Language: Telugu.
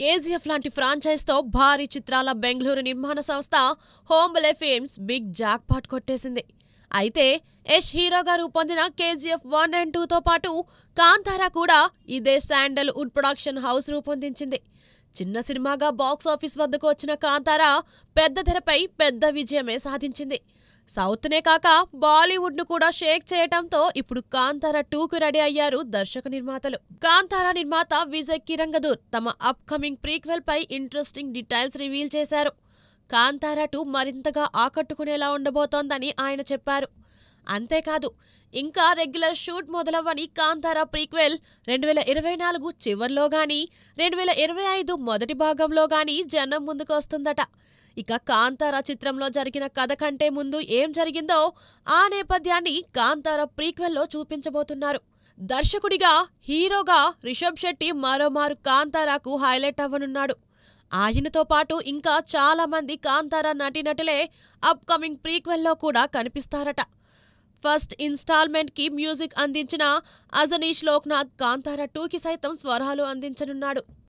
కేజీఎఫ్ లాంటి ఫ్రాంచైజ్తో భారీ చిత్రాల బెంగళూరు నిర్మాణ సంస్థ హోంబలే ఫిల్మ్స్ బిగ్ జాక్పాట్ కొట్టేసింది అయితే యష్ హీరోగా రూపొందిన కేజీఎఫ్ వన్ అండ్ టూతో పాటు కాంతారా కూడా ఇదే శాండల్ వుడ్ ప్రొడక్షన్ హౌస్ రూపొందించింది చిన్న సినిమాగా బాక్స్ ఆఫీస్ వద్దకు వచ్చిన కాంతారా పెద్ద తెరపై పెద్ద విజయమే సాధించింది సౌత్నే కాక బాలీవుడ్ను కూడా షేక్ చేయటంతో ఇప్పుడు కాంతార టూకు రెడీ అయ్యారు దర్శక నిర్మాతలు కాంతారా నిర్మాత విజయ్ కిరంగదూర్ తమ అప్కమింగ్ ప్రీక్వెల్ పై ఇంట్రెస్టింగ్ డీటెయిల్స్ రివీల్ చేశారు కాంతార టూ మరింతగా ఆకట్టుకునేలా ఉండబోతోందని ఆయన చెప్పారు అంతేకాదు ఇంకా రెగ్యులర్ షూట్ మొదలవ్వని కాంతారా ప్రీక్వెల్ రెండు వేల ఇరవై నాలుగు చివర్లో గానీ రెండు వేల ఇరవై ఐదు మొదటి భాగంలో గానీ జనం ముందుకు వస్తుందట ఇక కాంతార చిత్రంలో జరిగిన కథ కంటే ముందు ఏం జరిగిందో ఆ నేపథ్యాన్ని కాంతార ప్రీక్వెల్లో చూపించబోతున్నారు దర్శకుడిగా హీరోగా రిషబ్ శెట్టి మరోమారు కాంతారాకు హైలైట్ అవ్వనున్నాడు ఆయనతో పాటు ఇంకా చాలామంది కాంతారా నటీనటులే అప్కమింగ్ ప్రీక్వెల్లో కూడా కనిపిస్తారట ఫస్ట్ ఇన్స్టాల్మెంట్కి మ్యూజిక్ అందించిన అజనీష్ లోక్నాథ్ కాంతారా టూకి సైతం స్వరాలు అందించనున్నాడు